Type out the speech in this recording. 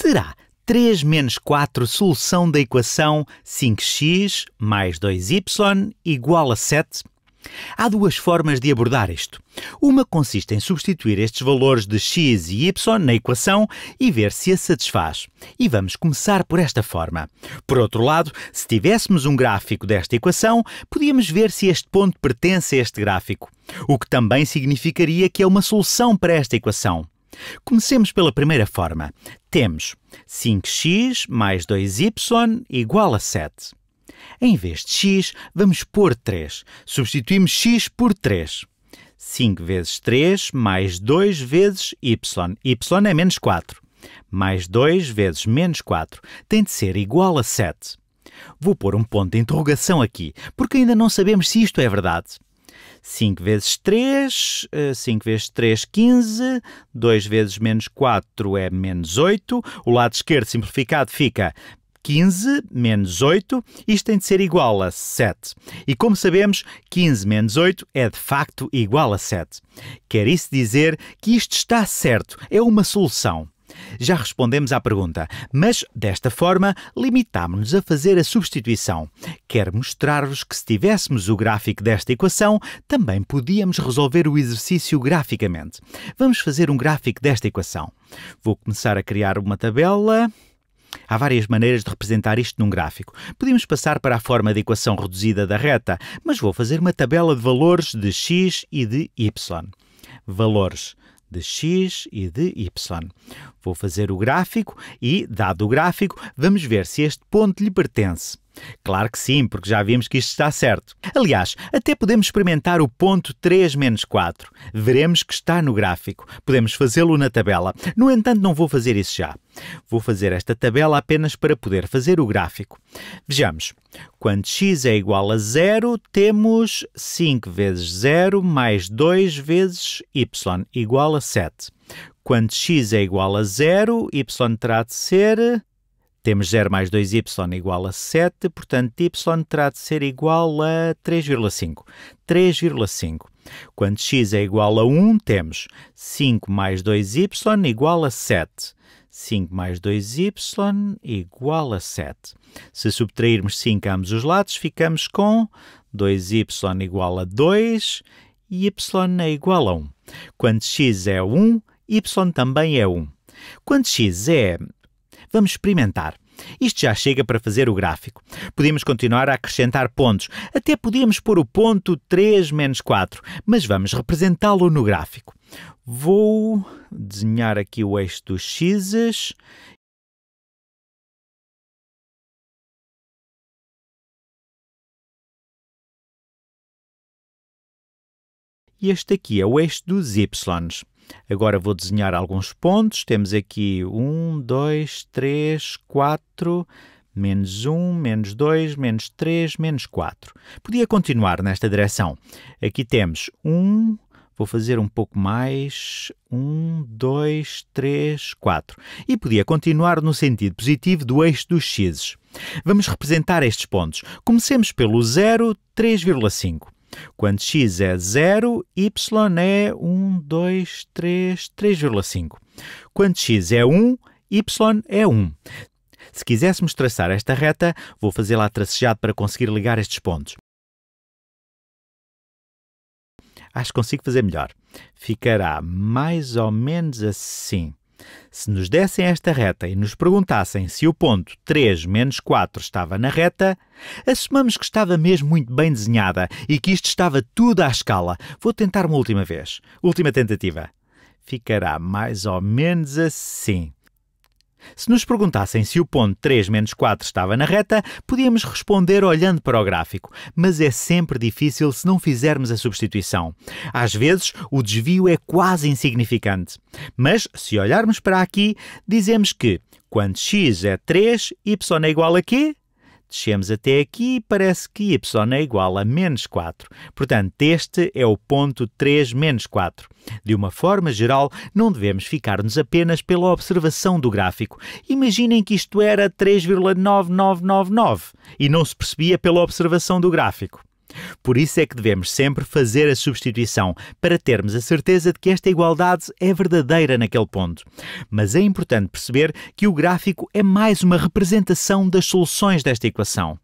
Será 3 menos 4 solução da equação 5x mais 2y igual a 7? Há duas formas de abordar isto. Uma consiste em substituir estes valores de x e y na equação e ver se a satisfaz. E vamos começar por esta forma. Por outro lado, se tivéssemos um gráfico desta equação, podíamos ver se este ponto pertence a este gráfico, o que também significaria que é uma solução para esta equação. Comecemos pela primeira forma. Temos 5x mais 2y igual a 7. Em vez de x, vamos pôr 3. Substituímos x por 3. 5 vezes 3 mais 2 vezes y. y é menos 4. Mais 2 vezes menos 4 tem de ser igual a 7. Vou pôr um ponto de interrogação aqui, porque ainda não sabemos se isto é verdade. 5 vezes 3, 5 eh, vezes 3, 15, 2 vezes menos 4 é menos 8, o lado esquerdo simplificado fica 15 menos 8, isto tem de ser igual a 7. E como sabemos, 15 menos 8 é de facto igual a 7. Quer isso dizer que isto está certo, é uma solução. Já respondemos à pergunta, mas desta forma limitámos-nos a fazer a substituição. Quero mostrar-vos que se tivéssemos o gráfico desta equação, também podíamos resolver o exercício graficamente. Vamos fazer um gráfico desta equação. Vou começar a criar uma tabela. Há várias maneiras de representar isto num gráfico. Podíamos passar para a forma de equação reduzida da reta, mas vou fazer uma tabela de valores de x e de y. Valores de x e de y. Vou fazer o gráfico e, dado o gráfico, vamos ver se este ponto lhe pertence. Claro que sim, porque já vimos que isto está certo. Aliás, até podemos experimentar o ponto 3 menos 4. Veremos que está no gráfico. Podemos fazê-lo na tabela. No entanto, não vou fazer isso já. Vou fazer esta tabela apenas para poder fazer o gráfico. Vejamos. Quando x é igual a zero, temos 5 vezes 0 mais 2 vezes y igual a 7. Quando x é igual a zero, y terá de ser temos 0 mais 2y igual a 7, portanto, y terá de ser igual a 3,5. 3,5. Quando x é igual a 1, temos 5 mais 2y igual a 7. 5 mais 2y igual a 7. Se subtrairmos 5 a ambos os lados, ficamos com 2y igual a 2 e y é igual a 1. Quando x é 1, y também é 1. Quando x é Vamos experimentar. Isto já chega para fazer o gráfico. Podíamos continuar a acrescentar pontos, até podíamos pôr o ponto 3 menos 4, mas vamos representá-lo no gráfico. Vou desenhar aqui o eixo dos x's e este aqui é o eixo dos y's. Agora vou desenhar alguns pontos. Temos aqui 1, 2, 3, 4, menos 1, menos 2, menos 3, menos 4. Podia continuar nesta direção. Aqui temos 1, vou fazer um pouco mais, 1, 2, 3, 4. E podia continuar no sentido positivo do eixo dos x's. Vamos representar estes pontos. Comecemos pelo 0, 3,5. Quando x é 0, y é 1, 2, 3, 3,5. Quando x é 1, y é 1. Se quiséssemos traçar esta reta, vou fazê-la tracejado para conseguir ligar estes pontos. Acho que consigo fazer melhor. Ficará mais ou menos assim. Se nos dessem esta reta e nos perguntassem se o ponto 3 menos 4 estava na reta, assumamos que estava mesmo muito bem desenhada e que isto estava tudo à escala. Vou tentar uma última vez. Última tentativa. Ficará mais ou menos assim. Se nos perguntassem se o ponto 3 menos 4 estava na reta, podíamos responder olhando para o gráfico, mas é sempre difícil se não fizermos a substituição. Às vezes, o desvio é quase insignificante. Mas, se olharmos para aqui, dizemos que quando x é 3, y é igual a quê? Descemos até aqui e parece que y é igual a menos 4. Portanto, este é o ponto 3 menos 4. De uma forma geral, não devemos ficar-nos apenas pela observação do gráfico. Imaginem que isto era 3,9999 e não se percebia pela observação do gráfico. Por isso é que devemos sempre fazer a substituição, para termos a certeza de que esta igualdade é verdadeira naquele ponto. Mas é importante perceber que o gráfico é mais uma representação das soluções desta equação.